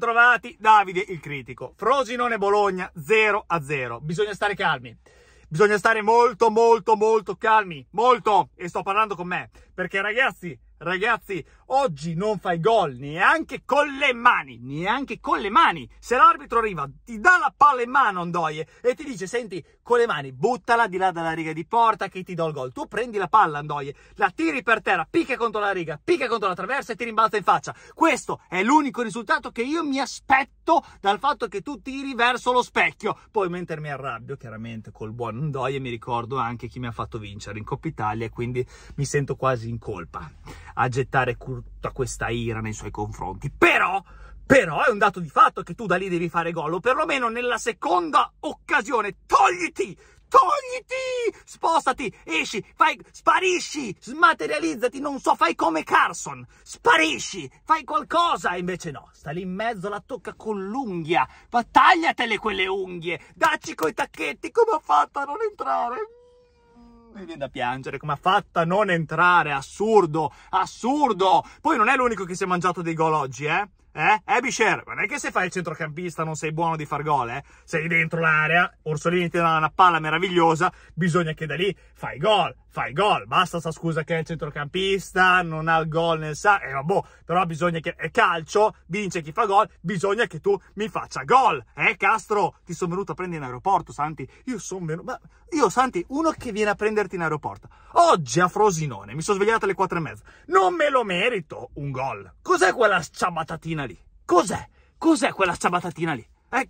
bentrovati, Davide il critico. Frosinone Bologna 0 a 0. Bisogna stare calmi. Bisogna stare molto, molto, molto calmi. Molto. E sto parlando con me. Perché ragazzi, ragazzi, oggi non fai gol neanche con le mani. Neanche con le mani. Se l'arbitro arriva, ti dà la palla in mano, Ondoie, e ti dice, senti, con le mani, buttala di là dalla riga di porta che ti do il gol. Tu prendi la palla, Andoie, la tiri per terra, picca contro la riga, picca contro la traversa e ti rimbalza in faccia. Questo è l'unico risultato che io mi aspetto dal fatto che tu tiri verso lo specchio. Poi mentre mi arrabbio, chiaramente col buon Andoie, mi ricordo anche chi mi ha fatto vincere in Coppa Italia e quindi mi sento quasi in colpa a gettare tutta questa ira nei suoi confronti. Però però è un dato di fatto che tu da lì devi fare gol, o perlomeno nella seconda occasione. Togliti! Togliti! Spostati, esci, fai, sparisci, smaterializzati, non so, fai come Carson, sparisci, fai qualcosa, invece no, sta lì in mezzo, la tocca con l'unghia, ma tagliatele quelle unghie, dacci coi tacchetti, come ha fatto a non entrare? mi mm. viene da piangere, come ha fatto a non entrare, assurdo, assurdo. Poi non è l'unico che si è mangiato dei gol oggi, eh. Eh? eh, Bisher, non è che se fai il centrocampista non sei buono di far gol, eh? Sei dentro l'area, Orsolini ti dà una palla meravigliosa, bisogna che da lì fai gol, fai gol. Basta sta scusa che è il centrocampista, non ha il gol nel sa... Eh, vabbè, boh, però bisogna che... È calcio, vince chi fa gol, bisogna che tu mi faccia gol. Eh, Castro, ti sono venuto a prendere in aeroporto, Santi. Io sono venuto... Ma io, Santi, uno che viene a prenderti in aeroporto. Oggi a Frosinone, mi sono svegliato alle quattro e mezza. Non me lo merito un gol. Cos'è quella sciamatatina Cos'è? Cos'è quella ciabattatina lì? Eh,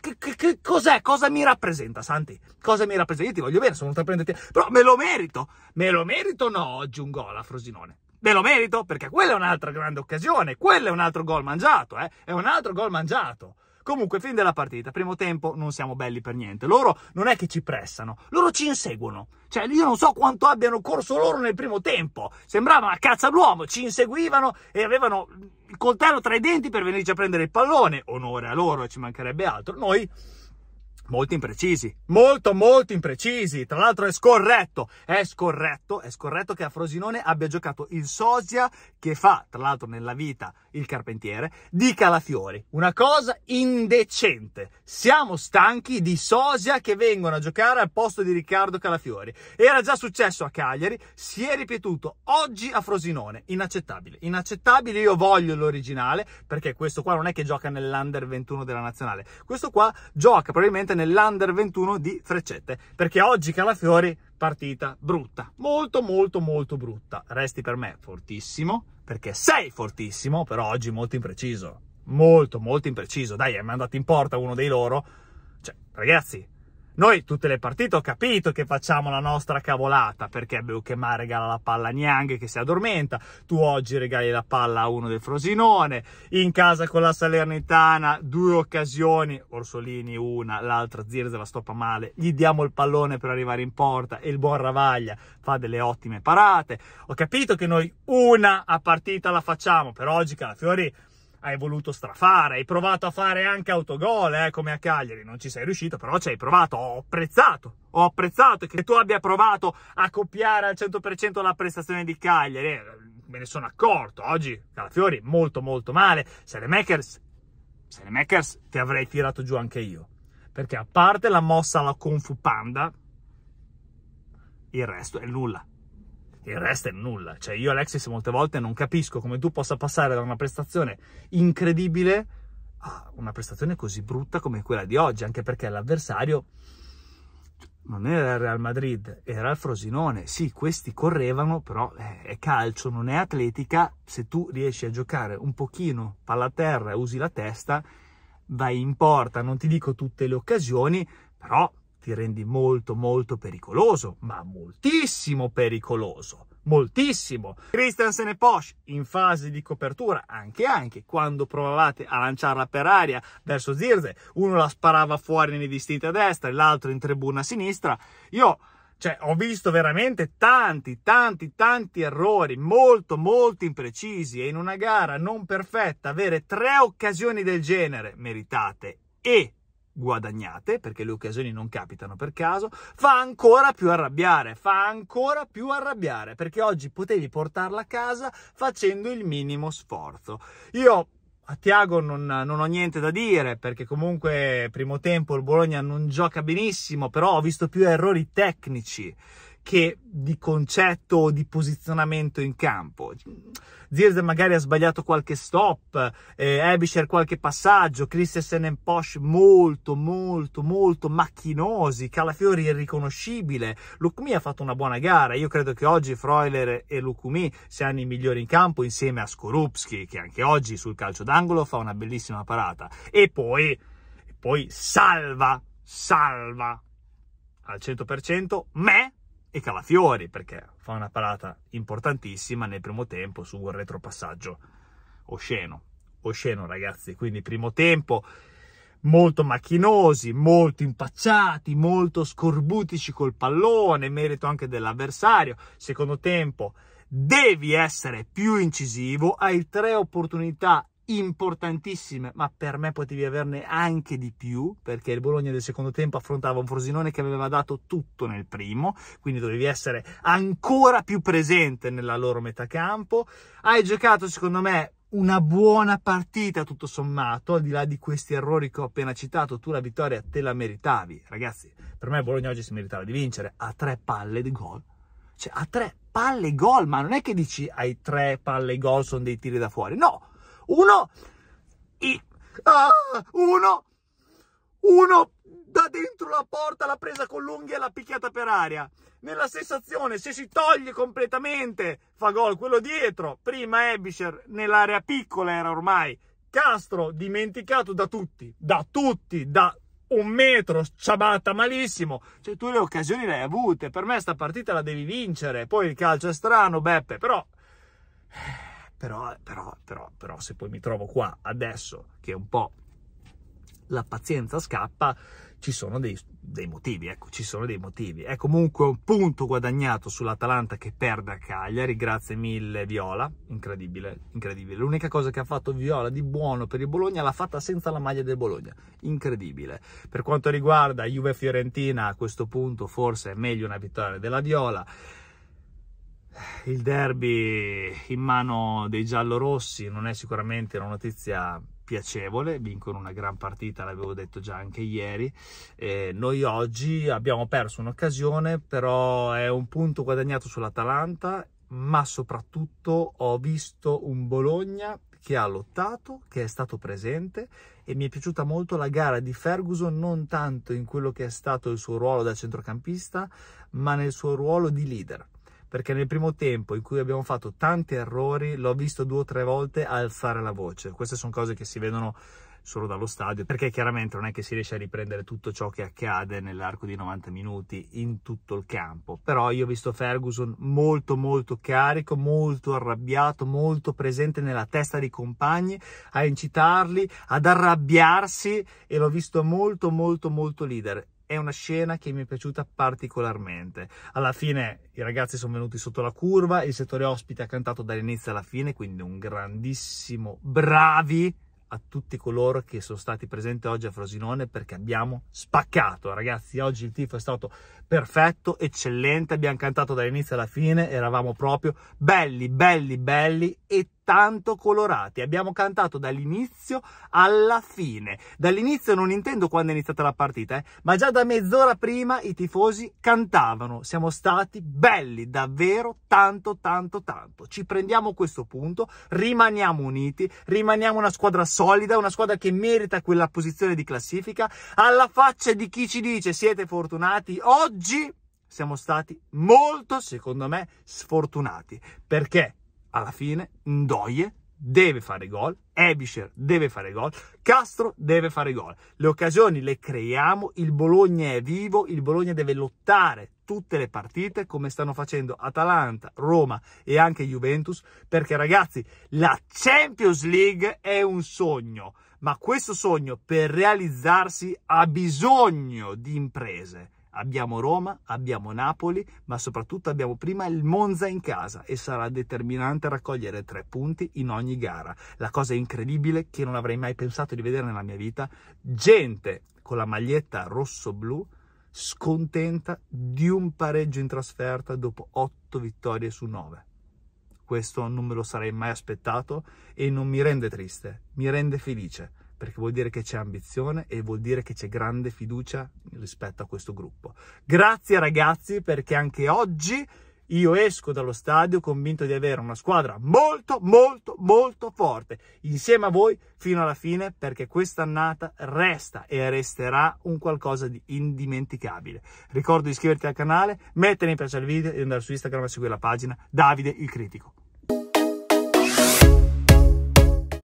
cos'è? Cosa mi rappresenta, Santi? Cosa mi rappresenta? Io ti voglio bene, sono venuto a prenderti. Però me lo merito. Me lo merito o no oggi un gol a Frosinone. Me lo merito perché quella è un'altra grande occasione. Quello è un altro gol mangiato, eh. È un altro gol mangiato. Comunque, fin della partita, primo tempo, non siamo belli per niente. Loro non è che ci pressano, loro ci inseguono. Cioè, io non so quanto abbiano corso loro nel primo tempo. Sembrava una cazza d'uomo, ci inseguivano e avevano il coltello tra i denti per venirci a prendere il pallone, onore a loro, ci mancherebbe altro. Noi molto imprecisi, molto molto imprecisi, tra l'altro è scorretto, è scorretto, è scorretto che a Frosinone abbia giocato il sosia che fa, tra l'altro nella vita, il carpentiere, di Calafiori, una cosa indecente, siamo stanchi di sosia che vengono a giocare al posto di Riccardo Calafiori, era già successo a Cagliari, si è ripetuto oggi a Frosinone, inaccettabile, inaccettabile, io voglio l'originale, perché questo qua non è che gioca nell'Under 21 della Nazionale, questo qua gioca probabilmente nell'Under 21 di Freccette, perché oggi Calafiori partita brutta, molto molto molto brutta. Resti per me fortissimo, perché sei fortissimo, però oggi molto impreciso, molto molto impreciso. Dai, è mandato in porta uno dei loro. Cioè, ragazzi, noi tutte le partite ho capito che facciamo la nostra cavolata, perché Beuchemar regala la palla a Niang che si addormenta, tu oggi regali la palla a uno del Frosinone, in casa con la Salernitana due occasioni, Orsolini una, l'altra Zirze la stoppa male, gli diamo il pallone per arrivare in porta e il buon Ravaglia fa delle ottime parate. Ho capito che noi una a partita la facciamo, però oggi Calafiori hai voluto strafare, hai provato a fare anche autogol, eh, come a Cagliari, non ci sei riuscito, però ci hai provato, ho apprezzato, ho apprezzato che tu abbia provato a copiare al 100% la prestazione di Cagliari, eh, me ne sono accorto, oggi Calafiori molto molto male, Selemakers, Selemakers ti avrei tirato giù anche io, perché a parte la mossa alla Confu Panda, il resto è nulla il resto è nulla. Cioè, io, Alexis, molte volte non capisco come tu possa passare da una prestazione incredibile a una prestazione così brutta come quella di oggi, anche perché l'avversario non era il Real Madrid, era il Frosinone. Sì, questi correvano, però eh, è calcio, non è atletica. Se tu riesci a giocare un pochino palla a terra, e usi la testa, vai in porta, non ti dico tutte le occasioni, però ti rendi molto molto pericoloso, ma moltissimo pericoloso, moltissimo. Christensen e Posch in fase di copertura, anche anche, quando provavate a lanciarla per aria verso Zirze, uno la sparava fuori nei distinti a destra e l'altro in tribuna a sinistra, io... Cioè, ho visto veramente tanti, tanti, tanti errori, molto, molto imprecisi e in una gara non perfetta avere tre occasioni del genere meritate e guadagnate, perché le occasioni non capitano per caso, fa ancora più arrabbiare, fa ancora più arrabbiare, perché oggi potevi portarla a casa facendo il minimo sforzo. Io a Tiago non, non, ho niente da dire perché comunque primo tempo il Bologna non gioca benissimo, però ho visto più errori tecnici che di concetto o di posizionamento in campo. Zirz magari ha sbagliato qualche stop, eh, Ebischer qualche passaggio, Christensen e Posch molto, molto, molto macchinosi, Calafiori irriconoscibile, Lukumi ha fatto una buona gara, io credo che oggi Freuler e Lukumi siano i migliori in campo insieme a Skorupski, che anche oggi sul calcio d'angolo fa una bellissima parata. E poi, poi salva, salva al 100%, me e Calafiori perché fa una parata importantissima nel primo tempo su un retropassaggio osceno, osceno ragazzi, quindi primo tempo molto macchinosi, molto impacciati, molto scorbutici col pallone, merito anche dell'avversario, secondo tempo devi essere più incisivo, hai tre opportunità importantissime, ma per me potevi averne anche di più, perché il Bologna del secondo tempo affrontava un Frosinone che aveva dato tutto nel primo, quindi dovevi essere ancora più presente nella loro metà campo. Hai giocato, secondo me, una buona partita tutto sommato, al di là di questi errori che ho appena citato, tu la vittoria te la meritavi. Ragazzi, per me Bologna oggi si meritava di vincere a tre palle di gol. Cioè, a tre palle gol, ma non è che dici ai tre palle gol sono dei tiri da fuori. No, uno, i, ah, uno, uno da dentro la porta l'ha presa con l'unghia e l'ha picchiata per aria. Nella stessa azione, se si toglie completamente, fa gol quello dietro. Prima Ebischer nell'area piccola era ormai. Castro dimenticato da tutti, da tutti, da un metro, ciabatta malissimo. Cioè tu le occasioni le hai avute. Per me sta partita la devi vincere. Poi il calcio è strano, Beppe, però... Però, però, però, però, se poi mi trovo qua adesso che un po' la pazienza scappa, ci sono dei, dei motivi, ecco, ci sono dei motivi. È comunque un punto guadagnato sull'Atalanta che perde a Cagliari, grazie mille Viola, incredibile, incredibile. L'unica cosa che ha fatto Viola di buono per il Bologna l'ha fatta senza la maglia del Bologna, incredibile. Per quanto riguarda Juve-Fiorentina, a questo punto forse è meglio una vittoria della Viola, il derby in mano dei giallorossi non è sicuramente una notizia piacevole, vincono una gran partita, l'avevo detto già anche ieri. Eh, noi oggi abbiamo perso un'occasione, però è un punto guadagnato sull'Atalanta, ma soprattutto ho visto un Bologna che ha lottato, che è stato presente e mi è piaciuta molto la gara di Ferguson non tanto in quello che è stato il suo ruolo da centrocampista, ma nel suo ruolo di leader perché nel primo tempo in cui abbiamo fatto tanti errori l'ho visto due o tre volte alzare la voce. Queste sono cose che si vedono solo dallo stadio, perché chiaramente non è che si riesce a riprendere tutto ciò che accade nell'arco di 90 minuti in tutto il campo, però io ho visto Ferguson molto molto carico, molto arrabbiato, molto presente nella testa dei compagni, a incitarli, ad arrabbiarsi e l'ho visto molto molto molto leader è una scena che mi è piaciuta particolarmente. Alla fine i ragazzi sono venuti sotto la curva, il settore ospite ha cantato dall'inizio alla fine, quindi un grandissimo bravi a tutti coloro che sono stati presenti oggi a Frosinone perché abbiamo spaccato ragazzi oggi il tifo è stato perfetto eccellente abbiamo cantato dall'inizio alla fine eravamo proprio belli belli belli e tanto colorati. Abbiamo cantato dall'inizio alla fine. Dall'inizio non intendo quando è iniziata la partita, eh, ma già da mezz'ora prima i tifosi cantavano. Siamo stati belli, davvero tanto, tanto, tanto. Ci prendiamo questo punto, rimaniamo uniti, rimaniamo una squadra solida, una squadra che merita quella posizione di classifica. Alla faccia di chi ci dice siete fortunati, oggi siamo stati molto, secondo me, sfortunati. Perché? alla fine Ndoye deve fare gol, Ebischer deve fare gol, Castro deve fare gol. Le occasioni le creiamo, il Bologna è vivo, il Bologna deve lottare tutte le partite come stanno facendo Atalanta, Roma e anche Juventus, perché ragazzi la Champions League è un sogno, ma questo sogno per realizzarsi ha bisogno di imprese Abbiamo Roma, abbiamo Napoli, ma soprattutto abbiamo prima il Monza in casa e sarà determinante raccogliere tre punti in ogni gara. La cosa incredibile che non avrei mai pensato di vedere nella mia vita, gente con la maglietta rosso-blu scontenta di un pareggio in trasferta dopo otto vittorie su nove. Questo non me lo sarei mai aspettato e non mi rende triste, mi rende felice perché vuol dire che c'è ambizione e vuol dire che c'è grande fiducia rispetto a questo gruppo. Grazie ragazzi perché anche oggi io esco dallo stadio convinto di avere una squadra molto molto molto forte insieme a voi fino alla fine perché quest'annata resta e resterà un qualcosa di indimenticabile. Ricordo di iscriverti al canale, mettere mi piace al video e andare su Instagram a seguire la pagina Davide il Critico.